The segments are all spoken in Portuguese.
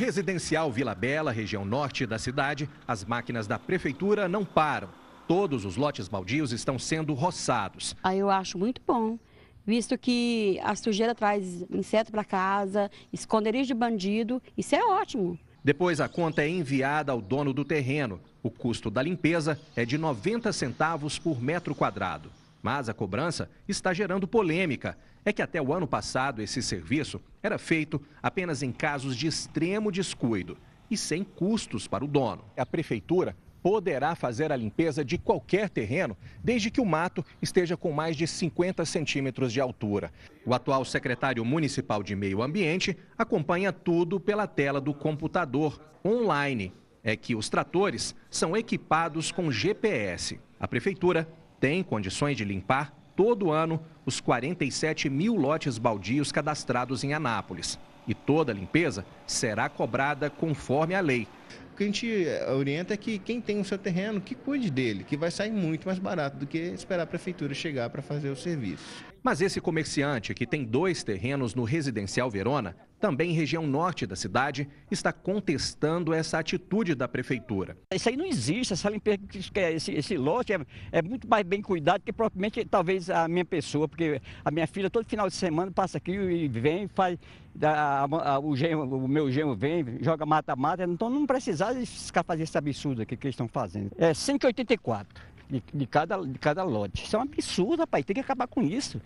Residencial Vila Bela, região norte da cidade, as máquinas da prefeitura não param. Todos os lotes baldios estão sendo roçados. Aí ah, eu acho muito bom, visto que a sujeira traz inseto para casa, esconderijo de bandido, isso é ótimo. Depois a conta é enviada ao dono do terreno. O custo da limpeza é de 90 centavos por metro quadrado. Mas a cobrança está gerando polêmica. É que até o ano passado esse serviço era feito apenas em casos de extremo descuido e sem custos para o dono. A prefeitura poderá fazer a limpeza de qualquer terreno, desde que o mato esteja com mais de 50 centímetros de altura. O atual secretário municipal de Meio Ambiente acompanha tudo pela tela do computador, online. É que os tratores são equipados com GPS. A prefeitura tem condições de limpar todo ano os 47 mil lotes baldios cadastrados em Anápolis. E toda limpeza será cobrada conforme a lei. O que a gente eh, orienta é que quem tem o seu terreno, que cuide dele, que vai sair muito mais barato do que esperar a prefeitura chegar para fazer o serviço. Mas esse comerciante, que tem dois terrenos no residencial Verona, também região norte da cidade, está contestando essa atitude da prefeitura. Isso aí não existe, essa limpeza, é esse, esse lote é, é, muito mais bem cuidado que propriamente talvez a minha pessoa, porque a minha filha todo final de semana passa aqui e vem, faz a, a, a, o, o, meu genro vem, joga mata-mata, então não precisava ficar fazendo esse absurdo aqui que eles estão fazendo. É 184 de, de, cada, de cada lote. Isso é um absurdo, rapaz, tem que acabar com isso.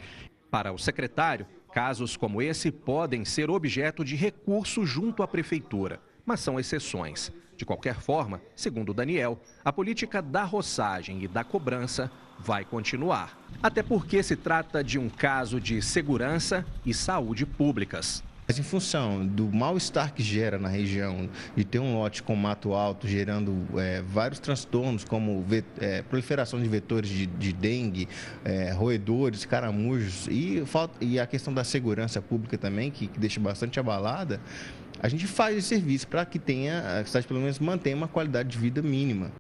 Para o secretário, casos como esse podem ser objeto de recurso junto à prefeitura, mas são exceções. De qualquer forma, segundo Daniel, a política da roçagem e da cobrança vai continuar. Até porque se trata de um caso de segurança e saúde públicas. Mas em função do mal-estar que gera na região, de ter um lote com mato alto gerando é, vários transtornos, como é, proliferação de vetores de, de dengue, é, roedores, caramujos, e, falta, e a questão da segurança pública também, que, que deixa bastante abalada, a gente faz esse serviço para que tenha, a cidade pelo menos mantenha uma qualidade de vida mínima.